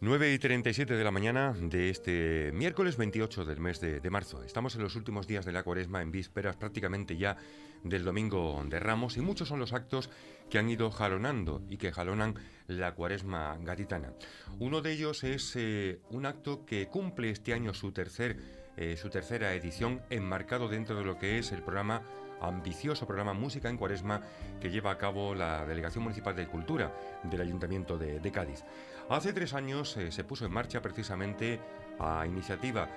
9 y 37 de la mañana de este miércoles 28 del mes de, marzo. Estamos en los últimos días de la cuaresma, en vísperas prácticamente ya del domingo de Ramos, y muchos son los actos que han ido jalonando y que jalonan la cuaresma gatitana. Uno de ellos es eh, un acto que cumple este año su, tercer, eh, su tercera edición, enmarcado dentro de lo que es el programa ambicioso programa Música en Cuaresma que lleva a cabo la Delegación Municipal de Cultura del Ayuntamiento de, Cádiz. Hace tres años eh, se puso en marcha precisamente a iniciativa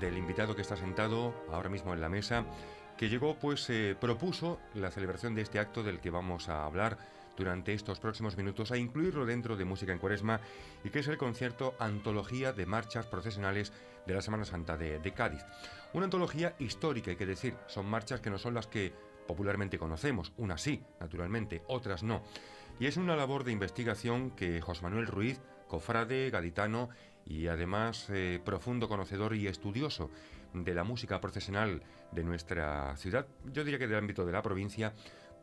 del invitado que está sentado ahora mismo en la mesa, que llegó, pues eh, propuso la celebración de este acto del que vamos a hablar durante estos próximos minutos a incluirlo dentro de Música en Cuaresma y que es el concierto Antología de Marchas Procesionales de la Semana Santa de, Cádiz. Una antología histórica, hay que decir, son marchas que no son las que popularmente conocemos, unas sí, naturalmente, otras no. Y es una labor de investigación que José Manuel Ruiz, cofrade, gaditano y además eh, profundo conocedor y estudioso de la música procesional de nuestra ciudad, yo diría que del ámbito de la provincia,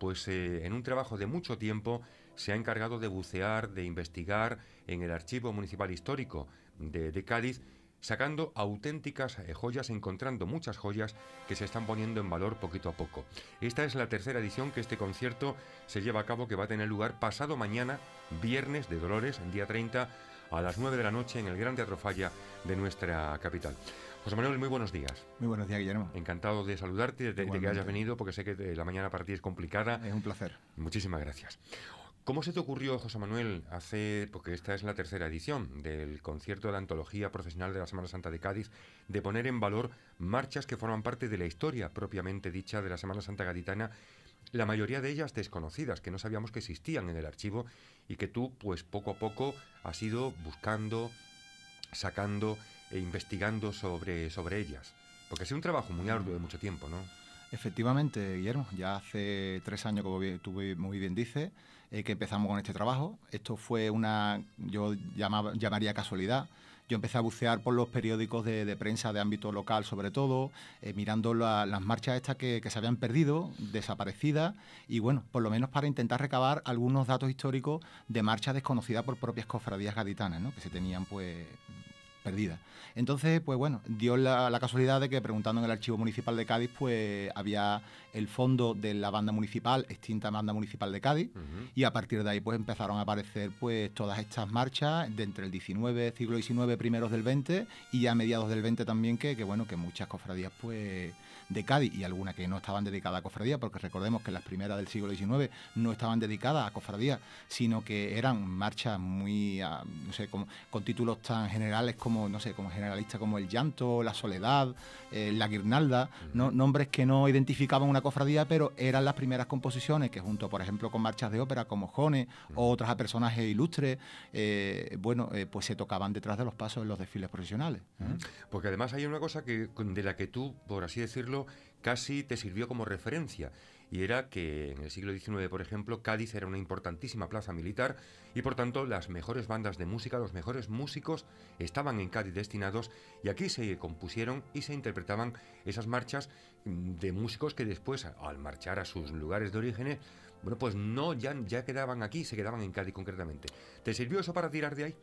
pues eh, en un trabajo de mucho tiempo se ha encargado de bucear, de investigar en el Archivo Municipal Histórico de, Cádiz, sacando auténticas eh, joyas, encontrando muchas joyas que se están poniendo en valor poquito a poco. Esta es la tercera edición que este concierto se lleva a cabo, que va a tener lugar pasado mañana, viernes de Dolores, día 30, a las 9 de la noche en el Gran Teatro Falla de nuestra capital. José Manuel, muy buenos días. Muy buenos días, Guillermo. Encantado de saludarte, de, que hayas venido, porque sé que la mañana para ti es complicada. Es un placer. Muchísimas gracias. ¿Cómo se te ocurrió, José Manuel, hace porque esta es la tercera edición del concierto de la antología profesional de la Semana Santa de Cádiz, de poner en valor marchas que forman parte de la historia propiamente dicha de la Semana Santa gaditana, la mayoría de ellas desconocidas, que no sabíamos que existían en el archivo y que tú, pues poco a poco, has ido buscando, sacando e investigando sobre, sobre ellas. Porque ha sido un trabajo muy arduo de mucho tiempo, ¿no? Efectivamente, Guillermo, ya hace tres años, como tú muy bien dices, eh, que empezamos con este trabajo. Esto fue una, yo llamaría casualidad. Yo empecé a bucear por los periódicos de, prensa de ámbito local, sobre todo, eh, mirando las marchas estas que, se habían perdido, desaparecidas, y bueno, por lo menos para intentar recabar algunos datos históricos de marchas desconocidas por propias cofradías gaditanas, ¿no? que se tenían pues perdida. Entonces, pues bueno, dio la, casualidad de que preguntando en el archivo municipal de Cádiz, pues había el fondo de la banda municipal, extinta banda municipal de Cádiz, y a partir de ahí pues empezaron a aparecer pues todas estas marchas de entre el 19, siglo XIX, primeros del 20 y ya a mediados del 20 también que, que bueno, que muchas cofradías pues de Cádiz y algunas que no estaban dedicadas a cofradía porque recordemos que las primeras del siglo XIX no estaban dedicadas a cofradía sino que eran marchas muy, ah, no sé, con, con títulos tan generales como, no sé, como generalista como el llanto, la soledad, eh, la guirnalda, ¿no? nombres que no identificaban una cofradía, pero eran las primeras composiciones que junto, por ejemplo, con marchas de ópera como Jones o otras a personajes ilustres, eh, bueno, eh, pues se tocaban detrás de los pasos en los desfiles profesionales. Porque además hay una cosa que de la que tú, por así decirlo, casi te sirvió como referencia, y era que en el siglo XIX, por ejemplo, Cádiz era una importantísima plaza militar y por tanto las mejores bandas de música, los mejores músicos estaban en Cádiz destinados y aquí se compusieron y se interpretaban esas marchas mm, de músicos que después, al marchar a sus lugares de origen, bueno, pues no, ya, ya quedaban aquí, se quedaban en Cádiz concretamente. ¿Te sirvió eso para tirar de ahí?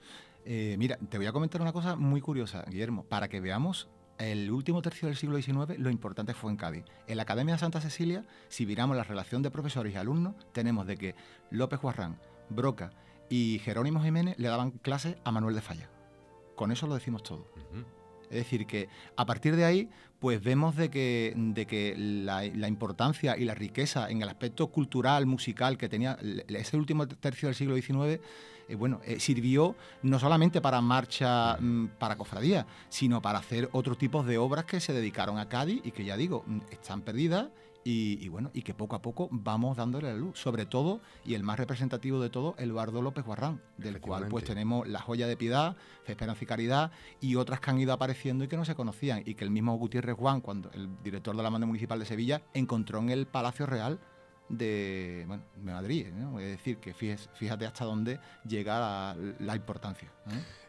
Eh, mira, te voy a comentar una cosa muy curiosa, Guillermo, para que veamos el último tercio del siglo XIX lo importante fue en Cádiz. En la Academia de Santa Cecilia, si miramos la relación de profesores y alumnos, tenemos de que López Guarrán, Broca y Jerónimo Jiménez le daban clases a Manuel de Falla. Con eso lo decimos todo. Es decir, que a partir de ahí, pues vemos de que, la, importancia y la riqueza en el aspecto cultural, musical que tenía ese último tercio del siglo XIX, eh, bueno, eh, sirvió no solamente para marcha, mm, para cofradía, sino para hacer otros tipos de obras que se dedicaron a Cádiz y que ya digo, mm, están perdidas y, bueno, y que poco a poco vamos dándole la luz, sobre todo, y el más representativo de todo, Eduardo López Guarrán, del cual pues tenemos La Joya de Piedad, Esperanza y Caridad, y otras que han ido apareciendo y que no se conocían, y que el mismo Gutiérrez Juan, cuando el director de la Banda Municipal de Sevilla, encontró en el Palacio Real de, bueno, Madrid, ¿no? es decir, que fíjate hasta dónde llega la, importancia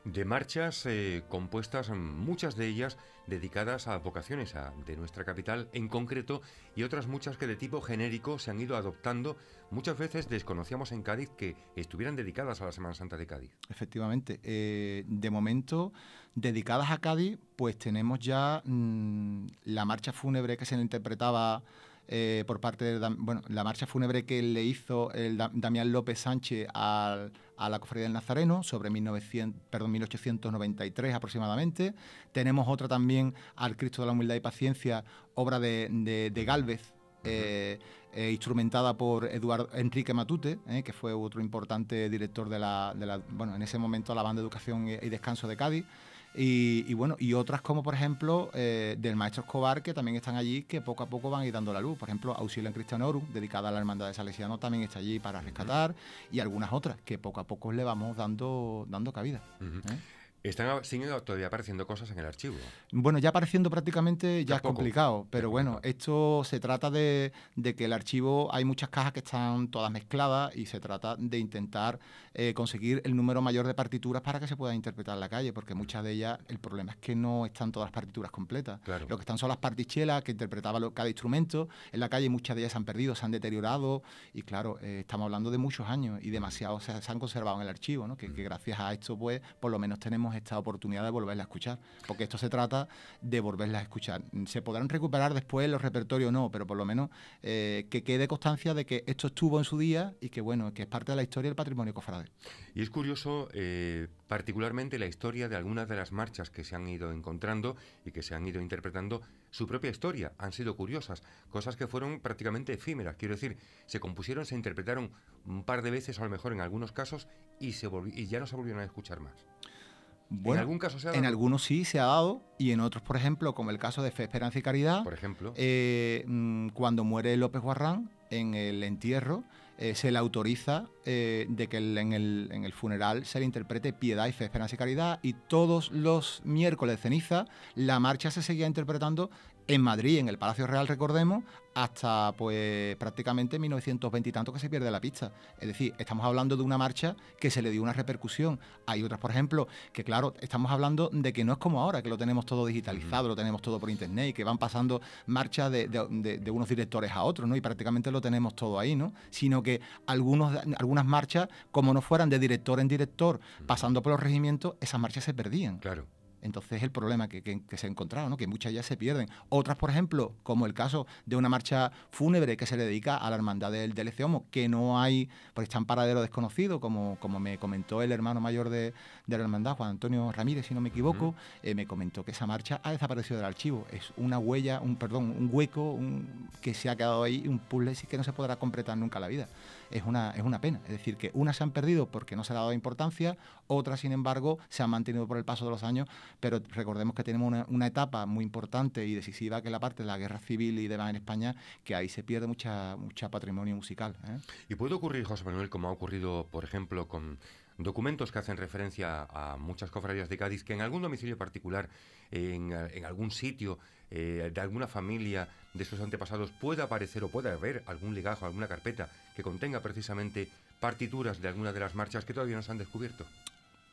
de marchas eh, compuestas, mm, muchas de ellas dedicadas a vocaciones de nuestra capital en concreto y otras muchas que de tipo genérico se han ido adoptando. Muchas veces desconocíamos en Cádiz que estuvieran dedicadas a la Semana Santa de Cádiz. Efectivamente, eh, de momento dedicadas a Cádiz, pues tenemos ya mm, la marcha fúnebre que se interpretaba eh, por parte de la marcha fúnebre que le hizo el Damián López Sánchez al, a la Cofradía del Nazareno sobre 1900, 1893 aproximadamente. Tenemos otra también al Cristo de la Humildad y Paciencia, obra de, de, Galvez. Eh, eh, instrumentada por Eduardo Enrique Matute, que fue otro importante director de la, bueno, en ese momento la banda de educación y descanso de Cádiz. Y, bueno, y otras como por ejemplo eh, del maestro Escobar, que también están allí, que poco a poco van a ir dando la luz. Por ejemplo, Auxilio en Cristianorum, dedicada a la Hermandad de Salesiano, también está allí para rescatar, y algunas otras que poco a poco le vamos dando, dando cabida. Están, siguiendo todavía apareciendo cosas en el archivo. Bueno, ya apareciendo prácticamente ya es complicado, pero bueno, esto se trata de, que el archivo, hay muchas cajas que están todas mezcladas y se trata de intentar eh, conseguir el número mayor de partituras para que se puedan interpretar en la calle, porque muchas de ellas el problema es que no están todas las partituras completas. Lo que están son las partichelas que interpretaba cada instrumento en la calle, muchas de ellas se han perdido, se han deteriorado y claro, eh, estamos hablando de muchos años y demasiado se, han conservado en el archivo, ¿no? Mm. que gracias a esto pues por lo menos tenemos esta oportunidad de volverla a escuchar, porque esto se trata de volverla a escuchar. Se podrán recuperar después los repertorios no, pero por lo menos eh, que quede constancia de que esto estuvo en su día y que bueno, que es parte de la historia del patrimonio cofrade. Y es curioso, eh, particularmente la historia de algunas de las marchas que se han ido encontrando y que se han ido interpretando su propia historia. Han sido curiosas, cosas que fueron prácticamente efímeras. Quiero decir, se compusieron, se interpretaron un par de veces, a lo mejor en algunos casos, y, se y ya no se volvieron a escuchar más en algún caso En algunos sí se ha dado y en otros, por ejemplo, como el caso de Fe, Esperanza y Caridad. Por ejemplo. Eh, mm, cuando muere López Guarrán en el entierro, eh, se le autoriza eh, de que en, el, en, el, funeral se le interprete piedad y fe, esperanza y caridad. Y todos los miércoles ceniza la marcha se seguía interpretando en Madrid, en el Palacio Real, recordemos, hasta pues prácticamente 1920 y tanto que se pierde la pista. Es decir, estamos hablando de una marcha que se le dio una repercusión. Hay otras, por ejemplo, que claro, estamos hablando de que no es como ahora, que lo tenemos todo digitalizado, lo tenemos todo por internet y que van pasando marchas de, unos directores a otros, ¿no? Y prácticamente lo tenemos todo ahí, ¿no? Sino que algunos, algunas marchas, como no fueran de director en director, pasando por los regimientos, esas marchas se perdían. Claro. Entonces el problema que, se ha encontrado, que muchas ya se pierden. Otras, por ejemplo, como el caso de una marcha fúnebre que se le dedica a la hermandad del, que no hay, porque está en paradero desconocido, como, me comentó el hermano mayor de, la hermandad, Juan Antonio Ramírez, si no me equivoco, eh, me comentó que esa marcha ha desaparecido del archivo. Es una huella, un perdón, un hueco que se ha quedado ahí, un puzzle que no se podrá completar nunca en la vida es una, pena. Es decir, que unas se han perdido porque no se ha dado importancia, otras, sin embargo, se han mantenido por el paso de los años, pero recordemos que tenemos una, etapa muy importante y decisiva que es la parte de la guerra civil y demás en España, que ahí se pierde mucha, mucha patrimonio musical. ¿eh? Y puede ocurrir, José Manuel, como ha ocurrido, por ejemplo, con documentos que hacen referencia a muchas cofradías de Cádiz que en algún domicilio particular, en, en algún sitio, eh, de alguna familia de sus antepasados pueda aparecer o pueda haber algún legajo, alguna carpeta que contenga precisamente partituras de alguna de las marchas que todavía no se han descubierto?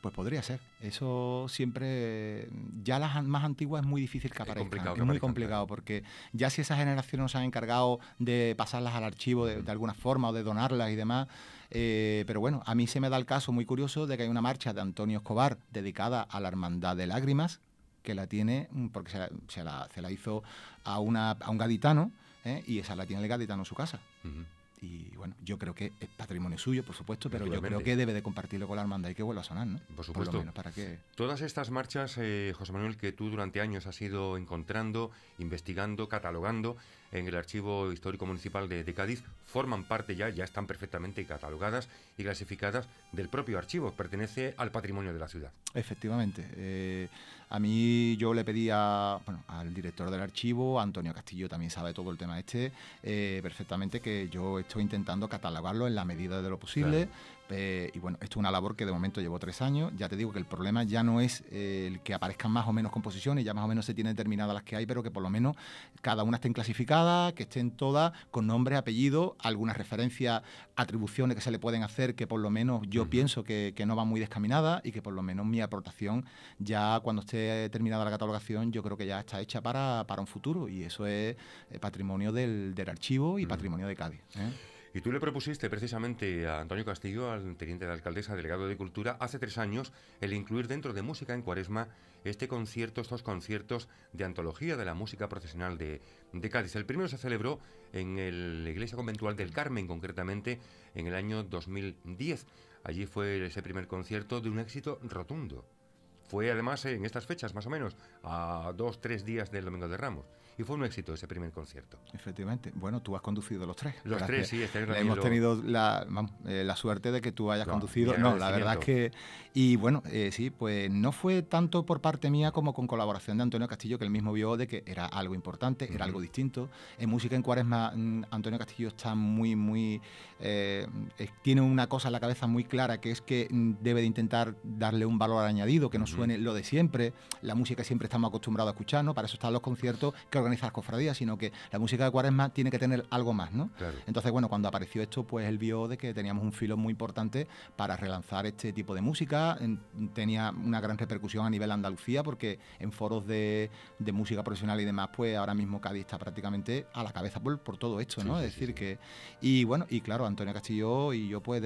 Pues podría ser. Eso siempre, ya las más antiguas es muy difícil que aparezcan. Es, muy complicado porque ya si esa generación nos han encargado de pasarlas al archivo de, alguna forma o de donarlas y demás, eh, pero bueno, a mí se me da el caso muy curioso de que hay una marcha de Antonio Escobar dedicada a la Hermandad de Lágrimas, que la tiene mm, porque se la, se la, hizo a, una, un gaditano ¿eh? y esa la tiene el gaditano en su casa. Y bueno, yo creo que es patrimonio suyo, por supuesto, pero yo creo que debe de compartirlo con la hermandad y que vuelva a sonar, Por supuesto. para que... Todas estas marchas, eh, José Manuel, que tú durante años has ido encontrando, investigando, catalogando, en el Archivo Histórico Municipal de, Cádiz forman parte ya, ya están perfectamente catalogadas y clasificadas del propio archivo, pertenece al patrimonio de la ciudad. Efectivamente. Eh, a mí yo le pedí al director del archivo, Antonio Castillo también sabe todo el tema este, eh, perfectamente que yo estoy intentando catalogarlo en la medida de lo posible. Eh, y bueno, esto es una labor que de momento llevo tres años. Ya te digo que el problema ya no es eh, el que aparezcan más o menos composiciones, ya más o menos se tienen determinadas las que hay, pero que por lo menos cada una estén clasificadas, que estén todas con nombre, apellido, algunas referencias, atribuciones que se le pueden hacer que por lo menos yo pienso que, no va muy descaminada... y que por lo menos mi aportación ya cuando esté terminada la catalogación yo creo que ya está hecha para, un futuro y eso es eh, patrimonio del, archivo y patrimonio de Cádiz. Y tú le propusiste precisamente a Antonio Castillo, al teniente de alcaldesa, delegado de Cultura, hace tres años, el incluir dentro de Música en Cuaresma este concierto, estos conciertos de antología de la música profesional de, Cádiz. El primero se celebró en la iglesia conventual del Carmen, concretamente en el año 2010. Allí fue ese primer concierto de un éxito rotundo. Fue además en estas fechas, más o menos, a dos, tres días del Domingo de Ramos y fue un éxito ese primer concierto. Efectivamente. Bueno, tú has conducido los tres. Los tres, sí. Este hemos tenido eh, la, suerte de que tú hayas conducido. No, la verdad es que... Y bueno, eh, sí, pues no fue tanto por parte mía como con colaboración de Antonio Castillo, que él mismo vio de que era algo importante, era algo distinto. En música en cuaresma, mm, Antonio Castillo está muy, muy... Eh, tiene una cosa en la cabeza muy clara, que es que mm, debe de intentar darle un valor añadido, que no suene lo de siempre, la música siempre estamos acostumbrados a escuchar, ¿no? Para eso están los conciertos que organiza cofradías, sino que la música de Cuaresma tiene que tener algo más, ¿no? Entonces, bueno, cuando apareció esto, pues él vio de que teníamos un filo muy importante para relanzar este tipo de música. tenía una gran repercusión a nivel Andalucía, porque en foros de, música profesional y demás, pues ahora mismo Cádiz está prácticamente a la cabeza por, todo esto, ¿no? es decir, que. Y bueno, y claro, Antonio Castillo y yo, pues,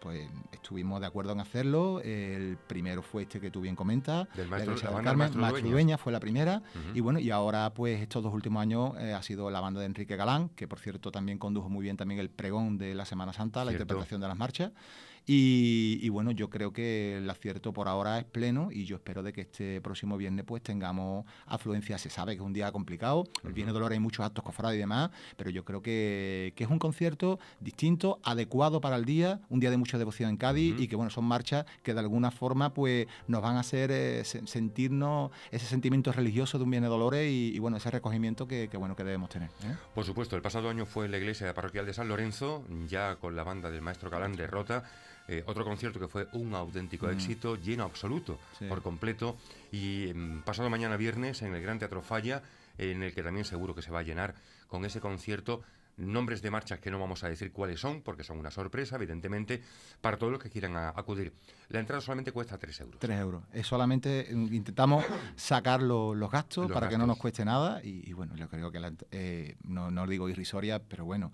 pues, estuvimos de acuerdo en hacerlo. El primero fue este que tú bien comentas, del maestro, la Carmen, Maestro Dueña fue la primera. Y bueno, y ahora, pues, esto estos dos últimos años eh, ha sido la banda de Enrique Galán, que por cierto también condujo muy bien también el pregón de la Semana Santa, la interpretación de las marchas. Y, bueno, yo creo que el acierto por ahora es pleno y yo espero de que este próximo viernes pues tengamos afluencia. Se sabe que es un día complicado, el Viernes Dolores hay muchos actos cofrados y demás, pero yo creo que, es un concierto distinto, adecuado para el día, un día de mucha devoción en Cádiz y que bueno, son marchas que de alguna forma pues nos van a hacer eh, sentirnos ese sentimiento religioso de un Viernes Dolores y, bueno, ese recogimiento que, bueno que debemos tener. ¿eh? Por supuesto, el pasado año fue en la iglesia parroquial de San Lorenzo, ya con la banda del maestro Calán derrota eh, otro concierto que fue un auténtico mm. éxito, lleno absoluto, por completo. Y mm, pasado mañana viernes en el Gran Teatro Falla, en el que también seguro que se va a llenar con ese concierto nombres de marchas que no vamos a decir cuáles son, porque son una sorpresa, evidentemente, para todos los que quieran acudir. La entrada solamente cuesta 3 euros. 3 euros. Es solamente mm, intentamos sacar los gastos para que no nos cueste nada y, bueno, yo creo que la, eh, no, no, digo irrisoria, pero bueno,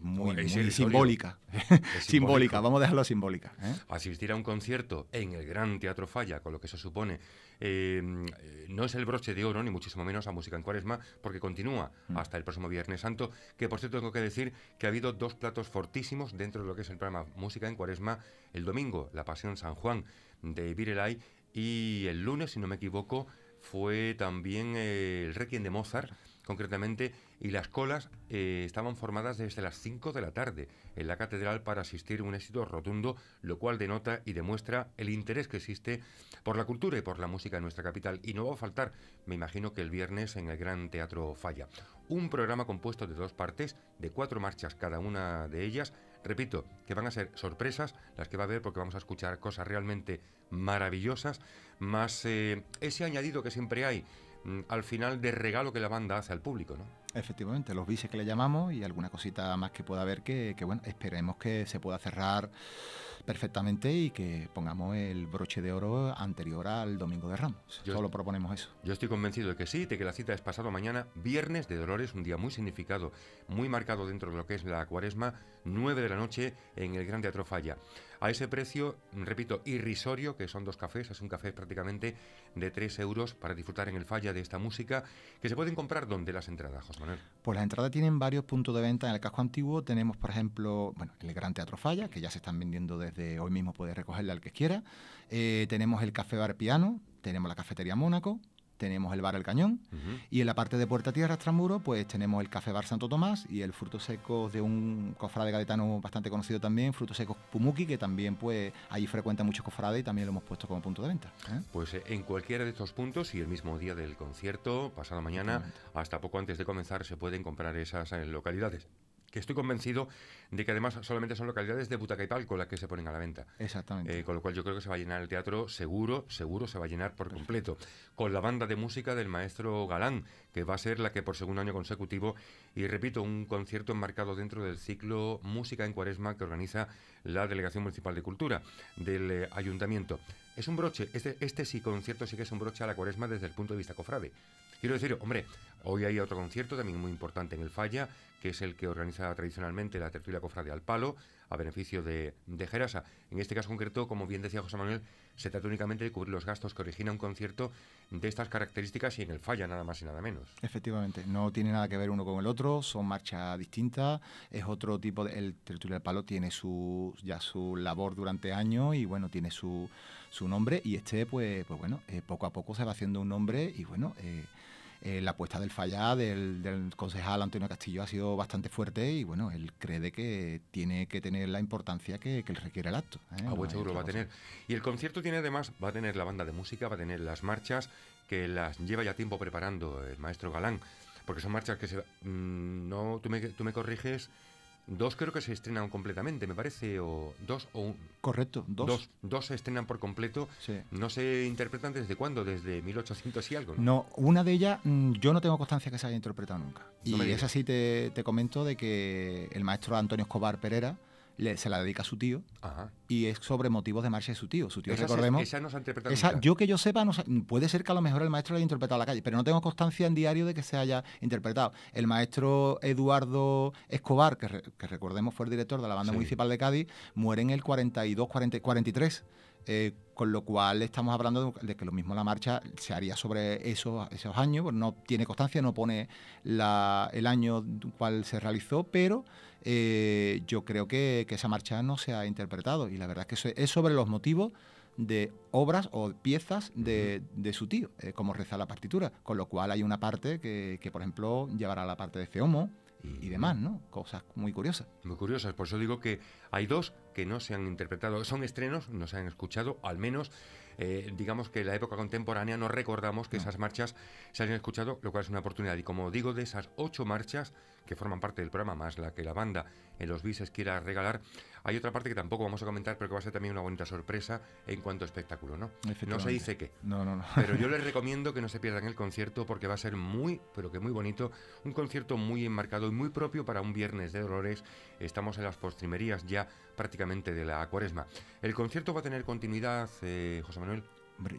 muy, es muy simbólica. simbólica, vamos a dejarlo simbólica. ¿eh? Asistir a un concierto en el Gran Teatro Falla, con lo que se supone Em, eh, no es el broche de oro, ni muchísimo menos a Música en Cuaresma, porque continúa mm. hasta el próximo Viernes Santo, que por cierto tengo que decir que ha habido dos platos fortísimos dentro de lo que es el programa Música en Cuaresma el domingo, La Pasión San Juan de Virelay, y el lunes, si no me equivoco, fue también eh, el Requiem de Mozart, concretamente y las colas eh, estaban formadas desde las 5 de la tarde en la catedral para asistir a un éxito rotundo, lo cual denota y demuestra el interés que existe por la cultura y por la música en nuestra capital. Y no va a faltar, me imagino que el viernes en el Gran Teatro Falla. Un programa compuesto de dos partes, de cuatro marchas cada una de ellas. Repito, que van a ser sorpresas las que va a haber porque vamos a escuchar cosas realmente maravillosas, más eh, ese añadido que siempre hay Mm, al final de regalo que la banda hace al público, ¿no? Efectivamente, los bises que le llamamos y alguna cosita más que pueda haber que, bueno, esperemos que se pueda cerrar perfectamente y que pongamos el broche de oro anterior al Domingo de Ramos. Solo proponemos eso. Yo estoy convencido de que sí, de que la cita es pasado mañana, viernes de Dolores, un día muy significado, muy marcado dentro de lo que es la cuaresma, 9 de la noche en el Gran Teatro Falla a ese precio, repito, irrisorio, que son dos cafés, es un café prácticamente de 3 euros para disfrutar en el falla de esta música, que se pueden comprar donde las entradas, José Manuel. Pues las entradas tienen varios puntos de venta en el casco antiguo. Tenemos, por ejemplo, bueno, el Gran Teatro Falla, que ya se están vendiendo desde hoy mismo, puedes recogerla al que quiera. Eh, tenemos el Café Bar Piano, tenemos la Cafetería Mónaco, tenemos el bar El Cañón y en la parte de Puerta Tierra, tramburo pues tenemos el Café Bar Santo Tomás y el fruto seco de un cofrade gaditano bastante conocido también, Frutos Secos Pumuki, que también pues ahí frecuenta muchos cofrades y también lo hemos puesto como punto de venta. ¿eh? Pues eh, en cualquiera de estos puntos y el mismo día del concierto, pasado mañana, hasta poco antes de comenzar, se pueden comprar esas eh, localidades que estoy convencido de que además solamente son localidades de con las que se ponen a la venta. Exactamente. Eh, con lo cual yo creo que se va a llenar el teatro seguro, seguro se va a llenar por pues completo. Con la banda de música del maestro Galán, que va a ser la que por segundo año consecutivo, y repito, un concierto enmarcado dentro del ciclo Música en Cuaresma que organiza la Delegación Municipal de Cultura del eh, Ayuntamiento. Es un broche, este, este sí concierto sí que es un broche a la cuaresma desde el punto de vista cofrade. Quiero decir, hombre, hoy hay otro concierto también muy importante en el Falla, que es el que organiza tradicionalmente la tertulia cofradía al palo a beneficio de, de Gerasa. En este caso concreto, como bien decía José Manuel, se trata únicamente de cubrir los gastos que origina un concierto de estas características y en el falla, nada más y nada menos. Efectivamente, no tiene nada que ver uno con el otro, son marchas distintas, es otro tipo de... El tertulio del Palo tiene su, ya su labor durante años y bueno, tiene su, su nombre y este pues, pues bueno, eh, poco a poco se va haciendo un nombre y bueno... Eh, eh, la apuesta del falla del, concejal Antonio Castillo ha sido bastante fuerte y bueno, él cree que tiene que tener la importancia que, que requiere el acto. ¿eh? Ah, pues va a tener. Y el concierto tiene además, va a tener la banda de música, va a tener las marchas que las lleva ya tiempo preparando el maestro Galán, porque son marchas que se... Mm, no, tú me, tú me corriges Dos creo que se estrenan completamente, me parece, o dos o un... Correcto, dos. dos. se estrenan por completo. No se interpretan desde cuándo, desde 1800 y algo. No, una de ellas mm, yo no tengo constancia que se haya interpretado nunca. y es así, te, comento de que el maestro Antonio Escobar Pereira se la dedica a su tío y es sobre motivos de marcha de su tío. Su tío, recordemos. yo que yo sepa, no, puede ser que a lo mejor el maestro la haya interpretado a la calle, pero no tengo constancia en diario de que se haya interpretado. El maestro Eduardo Escobar, que, recordemos fue el director de la banda municipal de Cádiz, muere en el 42, 43. Eh, con lo cual estamos hablando de que lo mismo la marcha se haría sobre esos, esos años, pues no tiene constancia, no pone el año cual se realizó, pero eh, yo creo que, esa marcha no se ha interpretado y la verdad es que es sobre los motivos de obras o piezas de, su tío, eh, como reza la partitura, con lo cual hay una parte que, que por ejemplo, llevará la parte de Feomo, y demás, ¿no? Cosas muy curiosas. Muy curiosas, por eso digo que hay dos que no se han interpretado, son estrenos, no se han escuchado, al menos eh, digamos que en la época contemporánea no recordamos que esas marchas se hayan escuchado, lo cual es una oportunidad. Y como digo, de esas ocho marchas que forman parte del programa, más la que la banda en eh, los bises quiera regalar, hay otra parte que tampoco vamos a comentar, pero que va a ser también una bonita sorpresa en cuanto a espectáculo, ¿no? No se dice qué. No, no, no. Pero yo les recomiendo que no se pierdan el concierto porque va a ser muy, pero que muy bonito, un concierto muy enmarcado y muy propio para un viernes de dolores. Estamos en las postrimerías ya prácticamente de la cuaresma. ¿El concierto va a tener continuidad, eh, José Manuel?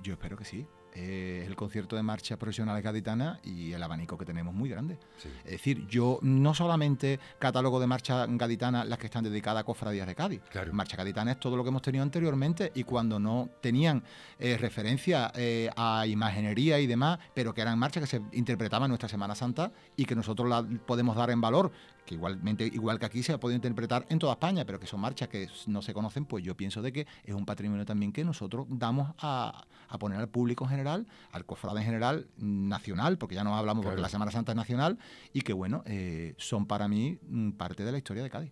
yo espero que sí. Eh, el concierto de marcha profesionales gaditana y el abanico que tenemos muy grande. Es decir, yo no solamente catálogo de marcha gaditana las que están dedicadas a cofradías de Cádiz. Marcha gaditana es todo lo que hemos tenido anteriormente y cuando no tenían eh, referencia a imaginería y demás, pero que eran marchas que se interpretaban en nuestra Semana Santa y que nosotros la podemos dar en valor que igualmente, igual que aquí se ha podido interpretar en toda España, pero que son marchas que no se conocen, pues yo pienso de que es un patrimonio también que nosotros damos a, poner al público en general, al cofrado en general, mm, nacional, porque ya no hablamos porque la Semana Santa es nacional, y que bueno, eh, son para mí mm, parte de la historia de Cádiz.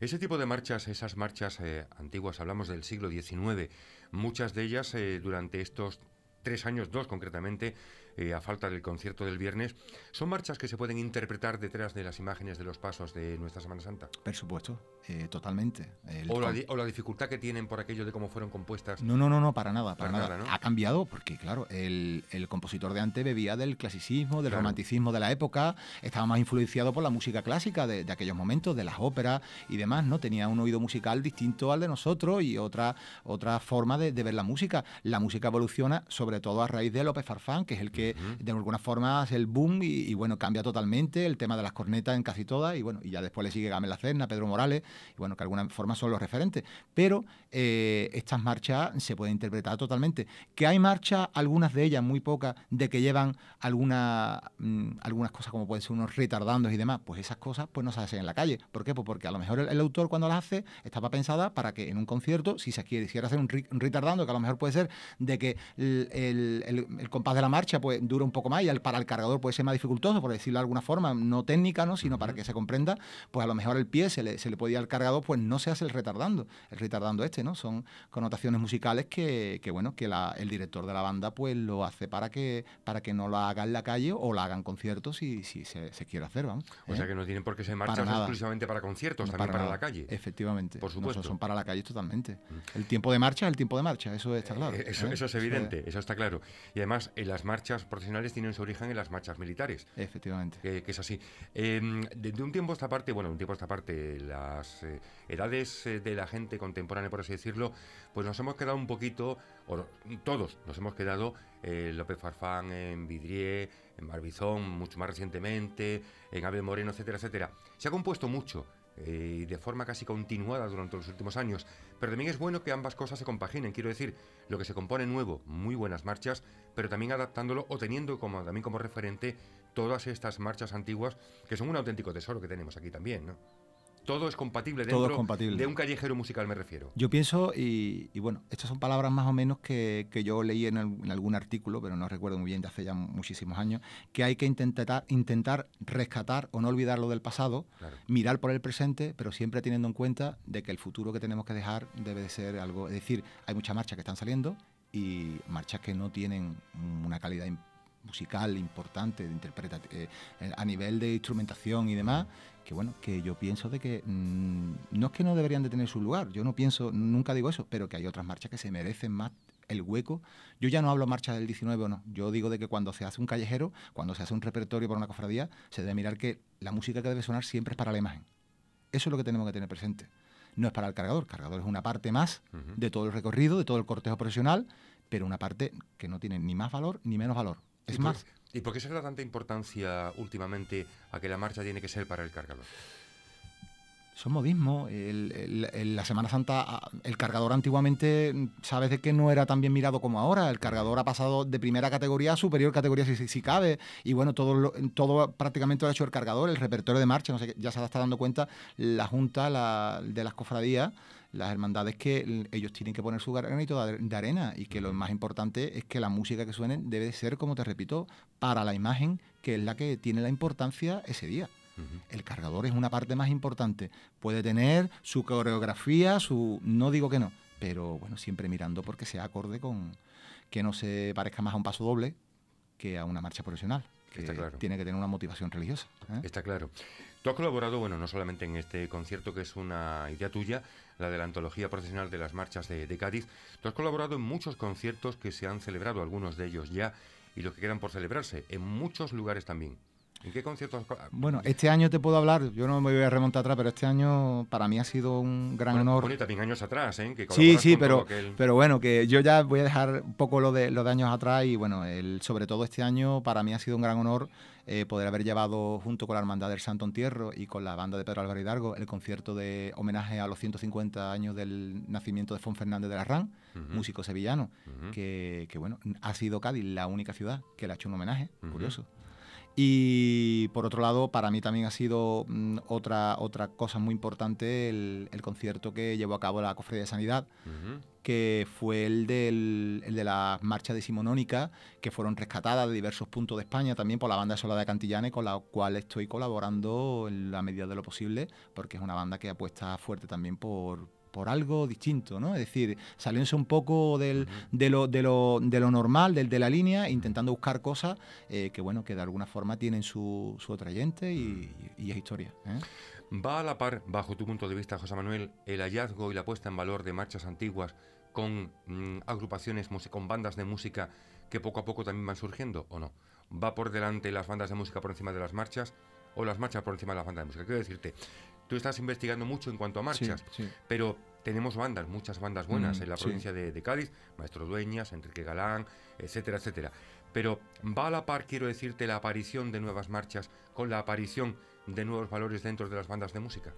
Ese tipo de marchas, esas marchas eh, antiguas, hablamos del siglo XIX, muchas de ellas eh, durante estos tres años, dos concretamente, eh, a falta del concierto del viernes, ¿son marchas que se pueden interpretar detrás de las imágenes de los pasos de nuestra Semana Santa? Por supuesto, eh, totalmente. O, la dificultad que tienen por aquello de cómo fueron compuestas. No, no, no, no para nada, para, nada. Ha cambiado porque, claro, el, compositor de antes bebía del clasicismo, del romanticismo de la época, estaba más influenciado por la música clásica de, aquellos momentos, de las óperas y demás, ¿no? Tenía un oído musical distinto al de nosotros y otra, otra forma de ver la música. La música evoluciona sobre todo a raíz de López Farfán, que es el que de alguna forma hace el boom y, bueno, cambia totalmente el tema de las cornetas en casi todas y bueno, y ya después le sigue Gamela Cerna, Pedro Morales, y bueno, que de alguna forma son los referentes. Pero eh, estas marchas se pueden interpretar totalmente. Que hay marchas, algunas de ellas, muy pocas, de que llevan alguna, mm, algunas cosas como pueden ser unos retardandos y demás, pues esas cosas pues no se hacen en la calle. ¿Por qué? Pues porque a lo mejor el, autor cuando las hace estaba pensada para que en un concierto, si se quisiera hacer un, retardando, que a lo mejor puede ser de que el, el, el compás de la marcha pues dura un poco más y al, para el cargador puede ser más dificultoso, por decirlo de alguna forma, no técnica, ¿no? sino para que se comprenda, pues a lo mejor el pie se le, se le podía al cargador, pues no se hace el retardando, el retardando este, ¿no? Son connotaciones musicales que, que bueno, que el director de la banda pues lo hace para que, para que no lo haga en la calle o la hagan conciertos si, si se, quiere hacer, O sea ¿eh? que no tienen por qué ser marchas exclusivamente para conciertos, también para, la calle. Efectivamente. Por supuesto. son para la calle totalmente. Mm. El tiempo de marcha es el tiempo de marcha, eso está eh, claro. ¿eh? eso, es evidente, eso está claro. Y además, en las marchas profesionales tienen su origen en las marchas militares. Efectivamente. que es así. Eh, em, desde un tiempo a esta parte, bueno, un tiempo a esta parte, las eh, edades eh, de la gente contemporánea, por así decirlo, pues nos hemos quedado un poquito, o todos nos hemos quedado, eh, López Farfán en Vidrié, en Barbizón, mucho más recientemente, en Abel Moreno, etcétera, etcétera. Se ha compuesto mucho eh, y de forma casi continuada durante los últimos años. Pero también es bueno que ambas cosas se compaginen, quiero decir, lo que se compone nuevo, muy buenas marchas, pero también adaptándolo o teniendo como, también como referente todas estas marchas antiguas, que son un auténtico tesoro que tenemos aquí también, ¿no? Todo es compatible dentro de un callejero musical, me refiero. Yo pienso, y, bueno, estas son palabras más o menos que, yo leí en, algún artículo, pero no recuerdo muy bien, de hace ya muchísimos años, que hay que intentar, intentar rescatar o no olvidar lo del pasado, mirar por el presente, pero siempre teniendo en cuenta de que el futuro que tenemos que dejar debe de ser algo... Es decir, hay muchas marchas que están saliendo y marchas que no tienen una calidad importante musical importante, de eh, a nivel de instrumentación y demás, que bueno, que yo pienso de que mm, no es que no deberían de tener su lugar, yo no pienso, nunca digo eso, pero que hay otras marchas que se merecen más el hueco. Yo ya no hablo marcha del 19 o no, yo digo de que cuando se hace un callejero, cuando se hace un repertorio para una cofradía, se debe mirar que la música que debe sonar siempre es para la imagen. Eso es lo que tenemos que tener presente. No es para el cargador, el cargador es una parte más de todo el recorrido, de todo el cortejo profesional, pero una parte que no tiene ni más valor ni menos valor. Es ¿Y más. Por, ¿Y por qué se da tanta importancia últimamente a que la marcha tiene que ser para el cargador? Son modismo. El, la Semana Santa, ah, el cargador antiguamente, mm, sabes de que no era tan bien mirado como ahora. El cargador ha pasado de primera categoría a superior categoría si, si, cabe. Y bueno, todo, todo prácticamente lo ha hecho el cargador, el repertorio de marcha. No sé, ya se está dando cuenta la Junta la, de las Cofradías las hermandades que ellos tienen que poner su granito de arena y que lo más importante es que la música que suene debe ser, como te repito, para la imagen que es la que tiene la importancia ese día. El cargador es una parte más importante. Puede tener su coreografía, su... No digo que no, pero bueno, siempre mirando porque sea acorde con... que no se parezca más a un paso doble que a una marcha profesional. Está claro. tiene que tener una motivación religiosa. ¿eh? Está claro. Tú has colaborado, bueno, no solamente en este concierto, que es una idea tuya, la de la Antología Profesional de las Marchas de, Cádiz. Tú has colaborado en muchos conciertos que se han celebrado, algunos de ellos ya, y los que quedan por celebrarse, en muchos lugares también. ¿En qué conciertos? Bueno, este año te puedo hablar, yo no me voy a remontar atrás, pero este año para mí ha sido un gran honor. Bueno, años atrás, ¿eh? sí, sí, pero, bueno, que yo ya voy a dejar un poco lo de, lo años atrás y bueno, el, sobre todo este año para mí ha sido un gran honor eh, poder haber llevado junto con la Hermandad del Santo Entierro y con la banda de Pedro Álvaro Hidalgo el concierto de homenaje a los 150 años del nacimiento de Fon Fernández de la Rán, músico sevillano, que, bueno, ha sido Cádiz la única ciudad que le ha hecho un homenaje, curioso. Y por otro lado, para mí también ha sido mm, otra, otra cosa muy importante el, concierto que llevó a cabo la Cofre de Sanidad, que fue el, del, de las marchas Simonónica, que fueron rescatadas de diversos puntos de España, también por la banda Sola de Cantillane, con la cual estoy colaborando en la medida de lo posible, porque es una banda que apuesta fuerte también por, por algo distinto, ¿no? Es decir, saliéndose un poco de, lo, de, lo, normal, del de la línea, intentando buscar cosas eh, que, bueno, que de alguna forma tienen su, su atrayente mm. y, es historia. ¿eh? ¿Va a la par, bajo tu punto de vista, José Manuel, el hallazgo y la puesta en valor de marchas antiguas con mm, agrupaciones, con bandas de música que poco a poco también van surgiendo o no? ¿Va por delante las bandas de música por encima de las marchas o las marchas por encima de las bandas de música? Quiero decirte, Tú estás investigando mucho en cuanto a marchas, pero tenemos bandas, muchas bandas buenas mm, en la provincia de, Cádiz, Maestro Dueñas, Enrique Galán, etcétera, etcétera. Pero va a la par, quiero decirte, la aparición de nuevas marchas con la aparición de nuevos valores dentro de las bandas de música.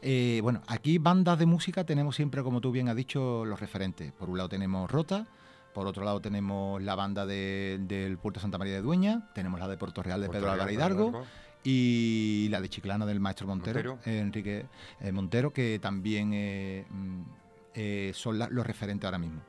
Eh, bueno, aquí bandas de música tenemos siempre, como tú bien has dicho, los referentes. Por un lado tenemos Rota, por otro lado tenemos la banda del Puerto Santa María de Dueña, tenemos la de Puerto Real de Pedro Álvaro y la de Chiclana del maestro Montero, eh, Enrique eh, Montero, que también eh, mm, son los referentes ahora mismo.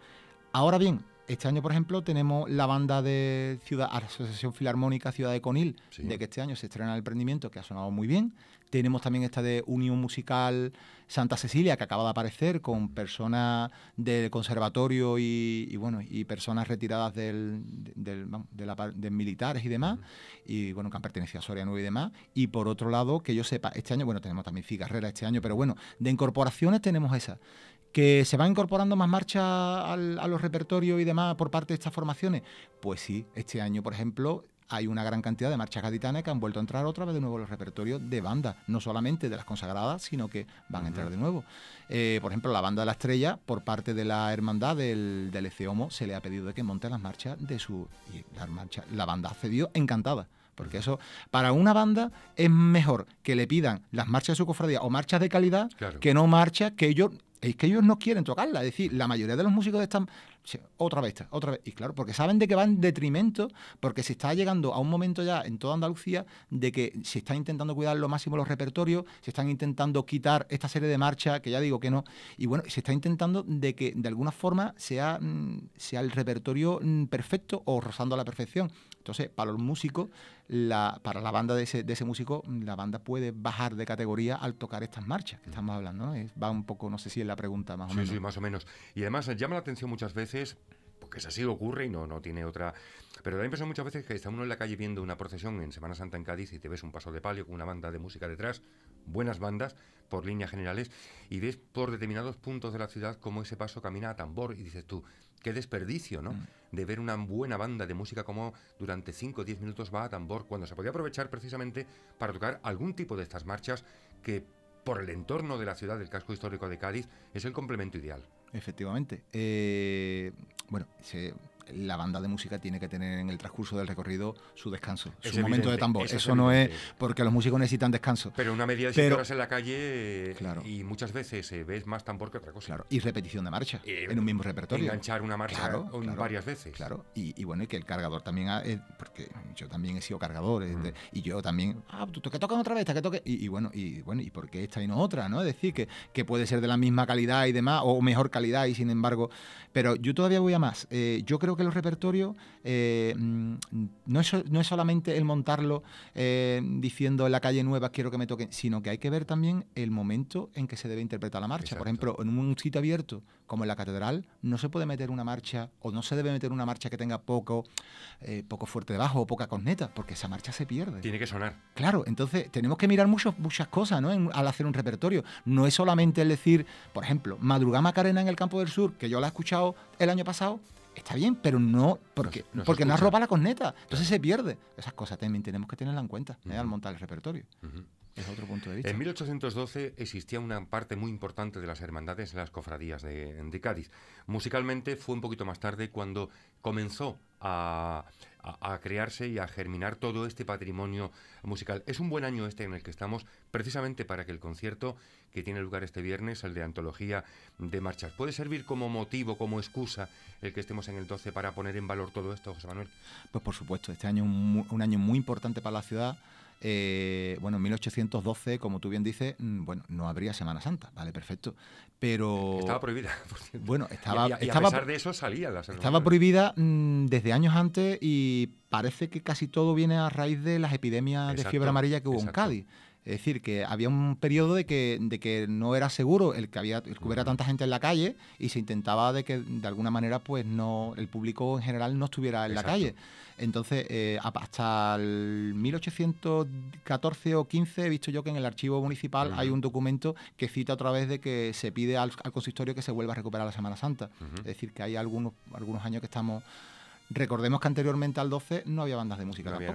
Ahora bien, este año, por ejemplo, tenemos la banda de Ciudad Asociación Filarmónica Ciudad de Conil, de que este año se estrena El emprendimiento, que ha sonado muy bien. Tenemos también esta de Unión Musical Santa Cecilia, que acaba de aparecer con personas del conservatorio y, bueno, y personas retiradas del, de, militares y demás, y bueno, que han pertenecido a Soria 9 y demás. Y por otro lado, que yo sepa, este año, bueno, tenemos también Cigarrera este año, pero bueno, de incorporaciones tenemos esa. ¿Que se va incorporando más marcha a los repertorios y demás por parte de estas formaciones? Pues sí, este año, por ejemplo, hay una gran cantidad de marchas gaditanas que han vuelto a entrar otra vez de nuevo en los repertorios de bandas, no solamente de las consagradas, sino que van a entrar de nuevo. Eh, por ejemplo, la banda de la estrella, por parte de la hermandad del, del Eceomo, se le ha pedido que monte las marchas de su. la, marcha, la banda accedió encantada. Porque eso, para una banda, es mejor que le pidan las marchas de su cofradía o marchas de calidad que no marchas que ellos es que ellos no quieren tocarla. Es decir, la mayoría de los músicos de esta, otra vez, otra vez. Y claro, porque saben de que va en detrimento, porque se está llegando a un momento ya en toda Andalucía de que se está intentando cuidar lo máximo los repertorios, se están intentando quitar esta serie de marcha que ya digo que no, y bueno, se está intentando de que de alguna forma sea, mm, sea el repertorio mm, perfecto o rozando a la perfección. Entonces, para los músicos, la, para la banda de ese, de ese, músico, la banda puede bajar de categoría al tocar estas marchas que mm. estamos hablando. va un poco, no sé si es la pregunta más o menos. Sí, sí, más o menos. Y además llama la atención muchas veces porque pues, es así, ocurre y no, no tiene otra... Pero también pasa muchas veces que está uno en la calle viendo una procesión en Semana Santa en Cádiz y te ves un paso de palio con una banda de música detrás, buenas bandas por líneas generales, y ves por determinados puntos de la ciudad cómo ese paso camina a tambor y dices tú, qué desperdicio, ¿no? Mm. De ver una buena banda de música como durante 5 o 10 minutos va a tambor, cuando se podía aprovechar precisamente para tocar algún tipo de estas marchas que por el entorno de la ciudad del casco histórico de Cádiz es el complemento ideal. Efectivamente. Eh, bueno, se, la banda de música tiene que tener en el transcurso del recorrido su descanso, su momento de tambor. eso no es porque los músicos necesitan descanso. Pero una media de horas en la calle y muchas veces se ves más tambor que otra cosa. Claro, y repetición de marcha eh, en un mismo repertorio. Enganchar una marcha varias veces. Claro, y, bueno, y que el cargador también, ha, eh, porque yo también he sido cargador mm. y yo también, ah, tú que tocan otra vez, que toque, y, bueno, y bueno, y porque esta y no otra, ¿no? Es decir, que, que puede ser de la misma calidad y demás, o mejor calidad y sin embargo, pero yo todavía voy a más. Eh, yo creo que los repertorios eh, mm, no, es, solamente el montarlo eh, diciendo en la calle nueva quiero que me toque sino que hay que ver también el momento en que se debe interpretar la marcha. Por ejemplo, en un sitio abierto como en la catedral no se puede meter una marcha o no se debe meter una marcha que tenga poco, eh, poco fuerte debajo o poca corneta, porque esa marcha se pierde. Tiene que sonar. Claro, entonces tenemos que mirar muchas muchas cosas al hacer un repertorio. No es solamente el decir, por ejemplo, madrugada Macarena en el Campo del Sur, que yo la he escuchado el año pasado está bien, pero no porque, no no porque la corneta. Entonces se pierde. Esas cosas también tenemos que tenerlas en cuenta ¿eh? al montar el repertorio. Es otro punto de vista. En 1812 existía una parte muy importante de las hermandades en las cofradías de, de Cádiz. Musicalmente fue un poquito más tarde cuando comenzó a a, crearse y a germinar todo este patrimonio musical. Es un buen año este en el que estamos precisamente para que el concierto que tiene lugar este viernes, el de antología de marchas, puede servir como motivo, como excusa el que estemos en el 12 para poner en valor todo esto, José Manuel. Pues por supuesto, este año un, un año muy importante para la ciudad eh, bueno, en 1812, como tú bien dices, mm, bueno, no habría Semana Santa, vale, perfecto. Pero. Estaba prohibida. Bueno, estaba. a pesar de eso salía la Estaba prohibida mm, desde años antes y parece que casi todo viene a raíz de las epidemias de fiebre amarilla que hubo en Cádiz. Es decir, que había un periodo de que, de que no era seguro el que, había, hubiera tanta gente en la calle y se intentaba de que de alguna manera pues no el público en general no estuviera en la calle. Entonces, eh, hasta el 1814 o 15 he visto yo que en el archivo municipal hay un documento que cita otra vez de que se pide al, consistorio que se vuelva a recuperar la Semana Santa. Es decir, que hay algunos, algunos años que estamos Recordemos que anteriormente al 12 no había bandas de música no Había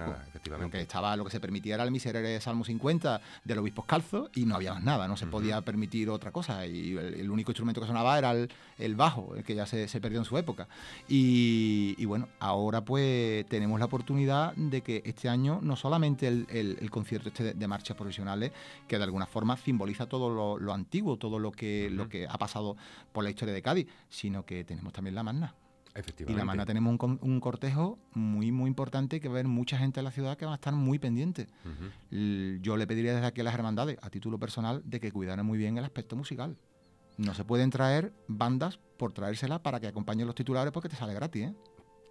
Lo que estaba, lo que se permitía era el miserere Salmo 50 del obispo Calzo y no había más nada, no se podía permitir otra cosa. Y el, único instrumento que sonaba era el, bajo, el que ya se, perdió en su época. Y, bueno, ahora pues tenemos la oportunidad de que este año no solamente el, concierto este de, marchas profesionales, que de alguna forma simboliza todo lo, antiguo, todo lo que, lo que ha pasado por la historia de Cádiz, sino que tenemos también la manna. Y la mañana tenemos un, un, cortejo muy, muy importante que va a haber mucha gente en la ciudad que va a estar muy pendiente. Yo le pediría desde aquí a las hermandades, a título personal, de que cuidaran muy bien el aspecto musical. No se pueden traer bandas por traérselas para que acompañen los titulares porque te sale gratis. ¿eh?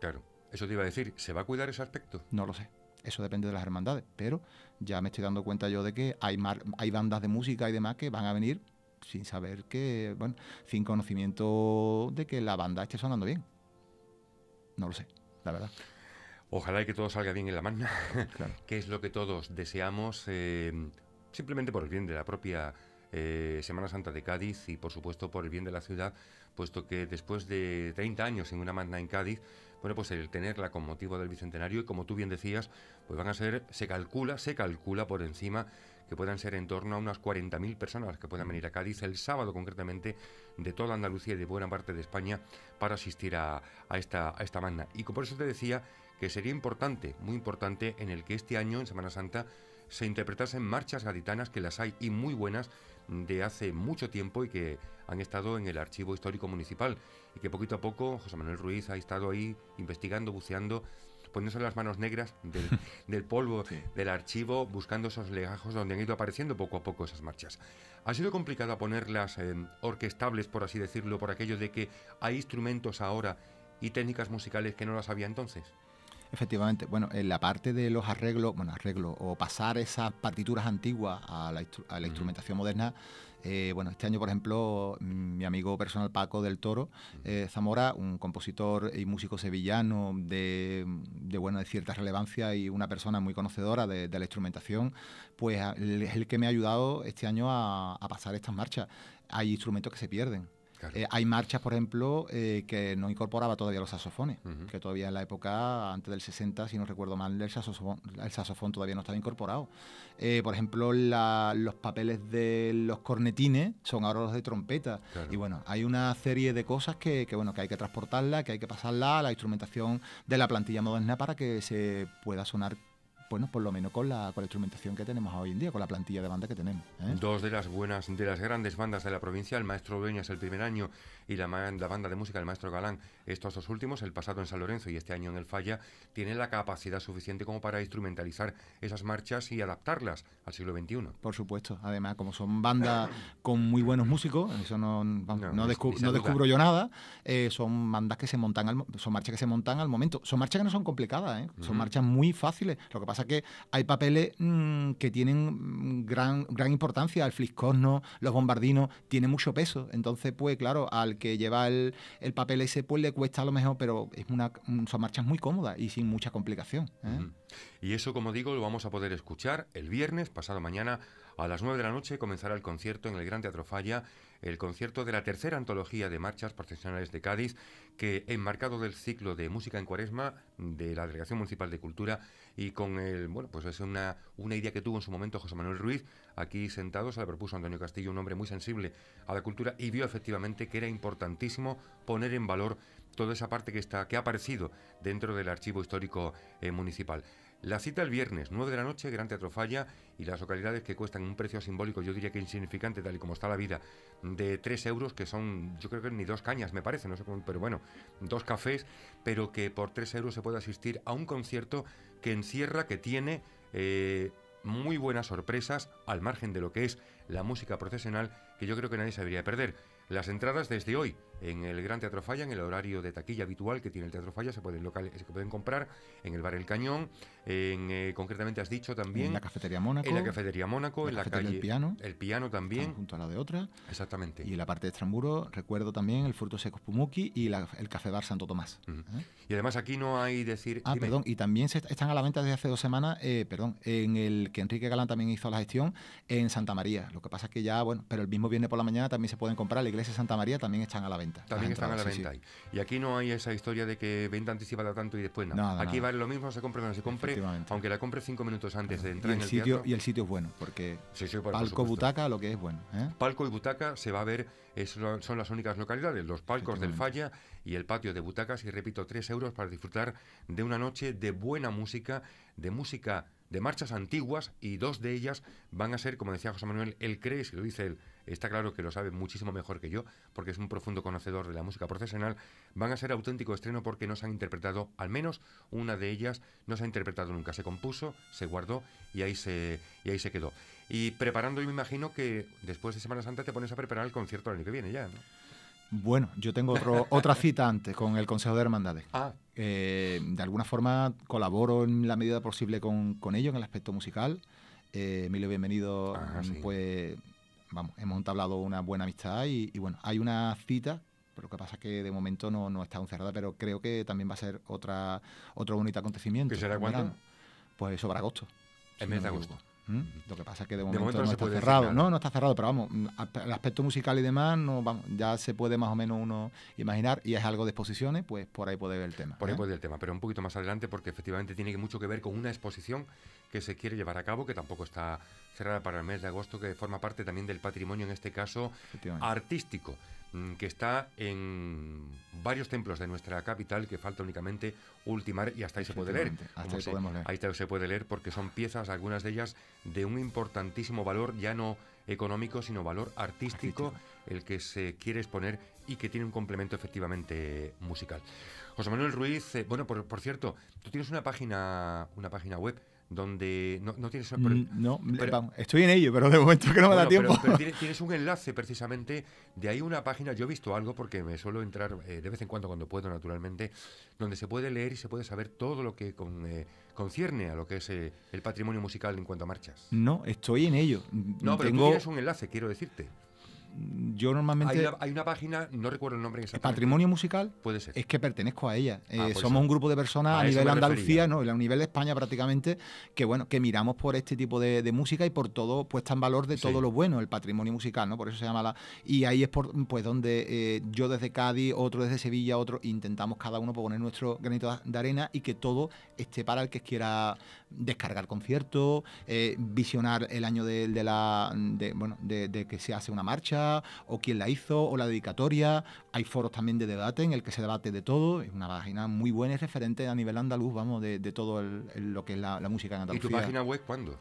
Claro, eso te iba a decir. ¿Se va a cuidar ese aspecto? No lo sé. Eso depende de las hermandades, pero ya me estoy dando cuenta yo de que hay, hay bandas de música y demás que van a venir sin saber que, bueno, sin conocimiento de que la banda esté sonando bien. No lo sé, la verdad. Ojalá que todo salga bien en la magna, que es lo que todos deseamos, eh, simplemente por el bien de la propia eh, Semana Santa de Cádiz y por supuesto por el bien de la ciudad, puesto que después de 30 años en una magna en Cádiz, bueno, pues el tenerla con motivo del Bicentenario y como tú bien decías, pues van a ser, se calcula, se calcula por encima que puedan ser en torno a unas 40.000 personas que puedan mm. venir a Cádiz el sábado concretamente de toda Andalucía y de buena parte de España para asistir a, esta, esta magna. Y por eso te decía que sería importante, muy importante, en el que este año, en Semana Santa, se interpretasen marchas gaditanas, que las hay y muy buenas, de hace mucho tiempo y que han estado en el Archivo Histórico Municipal y que poquito a poco José Manuel Ruiz ha estado ahí investigando, buceando poniéndose las manos negras del, polvo del archivo, buscando esos legajos donde han ido apareciendo poco a poco esas marchas. Ha sido complicado ponerlas eh, orquestables, por así decirlo, por aquello de que hay instrumentos ahora y técnicas musicales que no las había entonces. Efectivamente, bueno, en la parte de los arreglos, bueno, arreglos o pasar esas partituras antiguas a la, instrumentación moderna, eh, bueno, este año, por ejemplo, mm, mi amigo personal Paco del Toro eh, Zamora, un compositor y músico sevillano de, bueno, de cierta relevancia y una persona muy conocedora de, la instrumentación, pues es el que me ha ayudado este año a pasar estas marchas. Hay instrumentos que se pierden eh, hay marchas, por ejemplo, eh, que no incorporaba todavía los saxofones, que todavía en la época, antes del 60, si no recuerdo mal, el saxofón, todavía no estaba incorporado. Eh, por ejemplo, los papeles de los cornetines son ahora los de trompeta. Y bueno, hay una serie de cosas que, que, bueno, que hay que transportarla, que hay que pasarla a la instrumentación de la plantilla moderna para que se pueda sonar bueno, por lo menos con la, con la instrumentación que tenemos hoy en día, con la plantilla de banda que tenemos. ¿eh? Dos de las buenas, de las grandes bandas de la provincia, el maestro Dueñas el primer año y la, banda de música del maestro Galán, estos dos últimos, el pasado en San Lorenzo y este año en el Falla, tienen la capacidad suficiente como para instrumentalizar esas marchas y adaptarlas al siglo XXI. Por supuesto, además, como son bandas con muy buenos músicos, eso no, no, descubro yo nada, eh, son bandas que se montan, son marchas que se montan al momento. Son marchas que no son complicadas, ¿eh? son marchas muy fáciles. Lo que pasa es que hay papeles mm, que tienen mm, gran, gran importancia. El Fliscosno, los bombardinos, tiene mucho peso. Entonces, pues claro, al que lleva el, papel ese pues le cuesta a lo mejor, pero es una, son marchas muy cómoda y sin mucha complicación. ¿eh? Y eso, como digo, lo vamos a poder escuchar el viernes, pasado mañana, a las 9 de la noche comenzará el concierto en el Gran Teatro Falla el concierto de la tercera antología de marchas profesionales de Cádiz, que enmarcado del ciclo de música en cuaresma de la Delegación Municipal de Cultura y con el, bueno, pues es una, una idea que tuvo en su momento José Manuel Ruiz, aquí sentado, se la propuso Antonio Castillo, un hombre muy sensible a la cultura y vio efectivamente que era importantísimo poner en valor toda esa parte que, está, que ha aparecido dentro del archivo histórico eh, municipal. La cita el viernes, 9 de la noche, Gran Teatro Falla, y las localidades que cuestan un precio simbólico, yo diría que insignificante, tal y como está la vida, de 3 euros, que son, yo creo que ni dos cañas, me parece, no sé cómo, pero bueno, dos cafés, pero que por 3 euros se puede asistir a un concierto que encierra, que tiene. Eh, muy buenas sorpresas al margen de lo que es la música profesional que yo creo que nadie se debería perder. Las entradas desde hoy, en el Gran Teatro Falla, en el horario de taquilla habitual que tiene el Teatro Falla, se pueden, se pueden comprar en el Bar El Cañón, en, eh, concretamente has dicho también... En la Cafetería Mónaco. En la Cafetería Mónaco, la en la calle... El piano. El piano también. junto a la de otra. Exactamente. Y en la parte de Estramburo, recuerdo también el Frutos Secos Pumuki y el Café Bar Santo Tomás. ¿eh? Y además aquí no hay decir... Ah, perdón, y también están a la venta desde hace dos semanas, eh, perdón, en el que Enrique Galán también hizo la gestión, en Santa María. Lo que pasa es que ya, bueno, pero el mismo viernes por la mañana también se pueden comprar, la iglesia de Santa María también están a la venta. También ah, están a la venta. Y aquí no hay esa historia de que venta anticipada tanto y después nada. aquí vale lo mismo, se compre cuando se compre, aunque la compre cinco minutos antes de entrar en el sitio, Y el sitio es bueno, porque palco, butaca, lo que es bueno. ¿eh? Palco y butaca se va a ver, son las únicas localidades, los palcos del Falla y el patio de butacas, y repito, tres euros para disfrutar de una noche de buena música, de música de marchas antiguas y dos de ellas van a ser, como decía José Manuel, él cree, si lo dice él, está claro que lo sabe muchísimo mejor que yo, porque es un profundo conocedor de la música procesional, van a ser auténtico estreno porque no se han interpretado, al menos una de ellas no se ha interpretado nunca, se compuso, se guardó y ahí se, y ahí se quedó. Y preparando, yo me imagino que después de Semana Santa te pones a preparar el concierto el año que viene ya, ¿no? Bueno, yo tengo otra cita antes con el Consejo de Hermandades. Ah. Eh, de alguna forma colaboro en la medida posible con, ellos en el aspecto musical. Eh, Emilio, bienvenido. Ah, pues vamos, hemos entablado una buena amistad y, bueno, hay una cita, pero lo que pasa es que de momento no, no está aún cerrada, pero creo que también va a ser otra otro bonito acontecimiento. ¿Qué será cuándo? Pues sobre agosto. En mes de agosto. Lo que pasa es que de momento, no, está cerrado. No, no está cerrado, pero vamos, mm, el aspecto musical y demás no, vamos, ya se puede más o menos uno imaginar y es algo de exposiciones, pues por ahí puede ver el tema. Por ahí ¿eh? puede ver el tema, pero un poquito más adelante porque efectivamente tiene mucho que ver con una exposición que se quiere llevar a cabo, que tampoco está cerrada para el mes de agosto, que forma parte también del patrimonio, en este caso artístico, mm, que está en varios templos de nuestra capital, que falta únicamente ultimar, y hasta ahí se puede leer. ahí, se, se puede leer porque son piezas, algunas de ellas, de un importantísimo valor, ya no económico, sino valor artístico, el que se quiere exponer y que tiene un complemento efectivamente musical. José Manuel Ruiz, eh, bueno, por, por, cierto, tú tienes una página, una página web, donde no, no tienes... Mm, no, estoy en ello, pero de momento que no me da tiempo. Pero, tienes, un enlace precisamente, de ahí una página, yo he visto algo porque me suelo entrar eh, de vez en cuando cuando puedo, naturalmente, donde se puede leer y se puede saber todo lo que eh, concierne a lo que es eh, el patrimonio musical en cuanto a marchas. No, estoy en ello. No, pero tienes un enlace, quiero decirte yo normalmente... Hay una, página, no recuerdo el nombre El ¿Patrimonio musical? Puede ser. Es que pertenezco a ella. Ah, eh, pues somos un grupo de personas a, nivel Andalucía, no, a nivel de España prácticamente, que bueno, que miramos por este tipo de, música y por todo, pues en valor de todo lo bueno, el patrimonio musical, ¿no? Por eso se llama la... Y ahí es por, pues donde eh, yo desde Cádiz, otro desde Sevilla, otro, intentamos cada uno poner nuestro granito de arena y que todo esté para el que quiera descargar conciertos, eh, visionar el año de, la... bueno, de que se hace una marcha o quién la hizo o la dedicatoria. Hay foros también de debate en el que se debate de todo. Es una página muy buena y referente a nivel andaluz, vamos, de, todo lo que es la, música en ¿Y tu página web cuándo?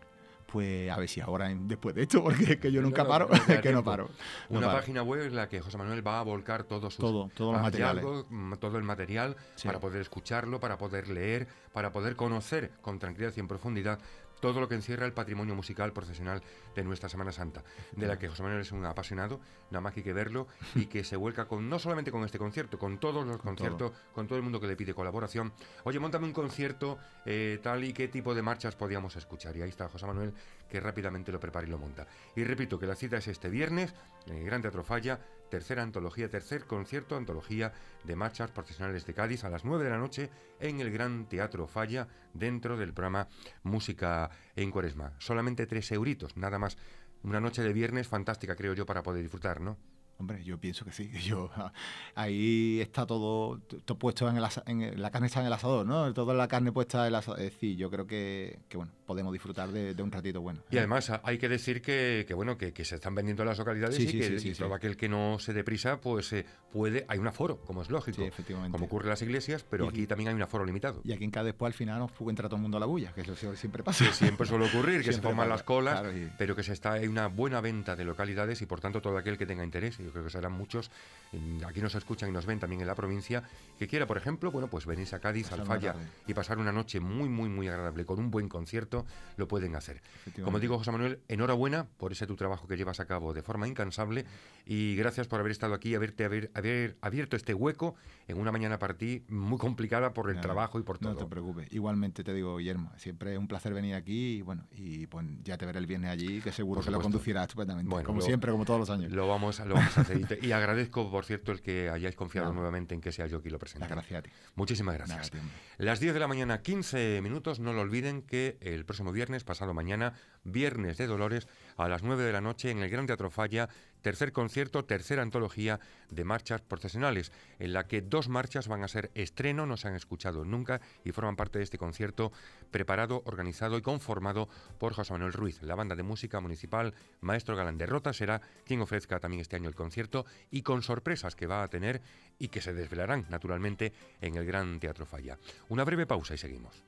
pues a ver si ahora después de esto, porque es que yo nunca paro, es que no paro. Una página web en la que José Manuel va a volcar todos todo, su los mm, todo el material para poder escucharlo, para poder leer, para poder conocer con tranquilidad y en profundidad todo lo que encierra el patrimonio musical profesional de nuestra Semana Santa, de la que José Manuel es un apasionado, nada más que hay que verlo, y que se vuelca con no solamente con este concierto, con todos los conciertos, con todo el mundo que le pide colaboración. Oye, montame un concierto eh, tal y qué tipo de marchas podíamos escuchar. Y ahí está José Manuel, que rápidamente lo prepara y lo monta. Y repito que la cita es este viernes, en el Gran Teatro Falla, tercera antología, tercer concierto antología de marchas profesionales de Cádiz a las 9 de la noche en el Gran Teatro Falla dentro del programa Música en Cuaresma. Solamente tres euritos, nada más. Una noche de viernes fantástica, creo yo, para poder disfrutar, ¿no? Hombre, yo pienso que sí. Yo, ahí está todo, puesto en, el la carne está en el asador, ¿no? Toda la carne puesta en el asador. Es eh, yo creo que, bueno, podemos disfrutar de, un ratito bueno. Y ¿eh? además hay que decir que, bueno, que, se están vendiendo las localidades y que todo aquel que no se deprisa, pues eh, puede, hay un aforo, como es lógico. Efectivamente. Como ocurre en las iglesias, pero aquí, también hay un aforo limitado. Y aquí en cada después pues, al final nos entra todo el mundo a la bulla, que eso siempre pasa. siempre suele ocurrir, que se forman las colas, pero que se está, hay una buena venta de localidades y por tanto todo aquel que tenga interés creo que serán muchos, mm, aquí nos escuchan y nos ven también en la provincia, que quiera, por ejemplo, bueno, pues venirse a Cádiz, al Falla, y pasar una noche muy, muy, muy agradable, con un buen concierto, lo pueden hacer. Como digo, José Manuel, enhorabuena por ese tu trabajo que llevas a cabo de forma incansable y gracias por haber estado aquí, haberte haber, abierto este hueco en una mañana para ti muy complicada por el trabajo y por todo. No te preocupes, igualmente te digo, Guillermo, siempre es un placer venir aquí y bueno, y pues ya te veré el viernes allí, que seguro que lo conducirás estupendamente, como siempre, como todos los años. Lo vamos, lo vamos y agradezco, por cierto, el que hayáis confiado nuevamente en que sea yo quien lo presente. Gracias a ti. Muchísimas gracias. Las 10 de la mañana, 15 minutos. No lo olviden que el próximo viernes, pasado mañana, viernes de Dolores, a las 9 de la noche, en el Gran Teatro Falla, tercer concierto, tercera antología de marchas procesionales, en la que dos marchas van a ser estreno, no se han escuchado nunca y forman parte de este concierto preparado, organizado y conformado por José Manuel Ruiz. La banda de música municipal Maestro Galán de Rota será quien ofrezca también este año el concierto y con sorpresas que va a tener y que se desvelarán naturalmente en el Gran Teatro Falla. Una breve pausa y seguimos.